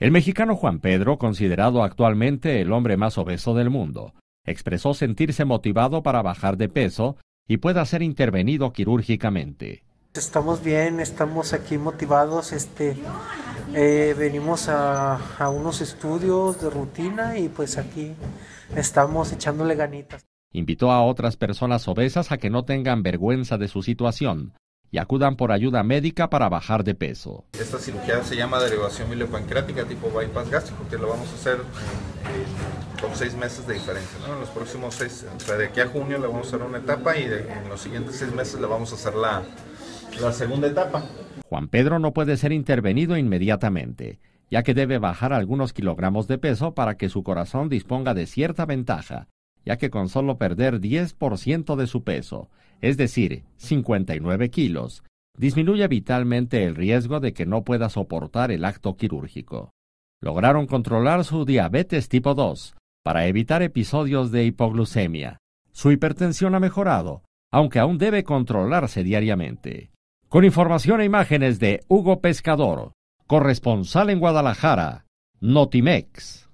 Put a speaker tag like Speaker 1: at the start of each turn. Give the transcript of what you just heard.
Speaker 1: El mexicano Juan Pedro, considerado actualmente el hombre más obeso del mundo, expresó sentirse motivado para bajar de peso y pueda ser intervenido quirúrgicamente.
Speaker 2: Estamos bien, estamos aquí motivados, este, eh, venimos a unos estudios de rutina y pues aquí estamos echándole ganitas.
Speaker 1: Invitó a otras personas obesas a que no tengan vergüenza de su situación y acudan por ayuda médica para bajar de peso.
Speaker 3: Esta cirugía se llama derivación miliopancrática, tipo bypass gástrico, que lo vamos a hacer con seis meses de diferencia. En los próximos seis, de aquí a junio le vamos a hacer una etapa y en los siguientes seis meses le vamos a hacer la segunda etapa.
Speaker 1: Juan Pedro no puede ser intervenido inmediatamente, ya que debe bajar algunos kilogramos de peso para que su corazón disponga de cierta ventaja ya que con solo perder 10% de su peso, es decir, 59 kilos, disminuye vitalmente el riesgo de que no pueda soportar el acto quirúrgico. Lograron controlar su diabetes tipo 2 para evitar episodios de hipoglucemia. Su hipertensión ha mejorado, aunque aún debe controlarse diariamente. Con información e imágenes de Hugo Pescador, corresponsal en Guadalajara, Notimex.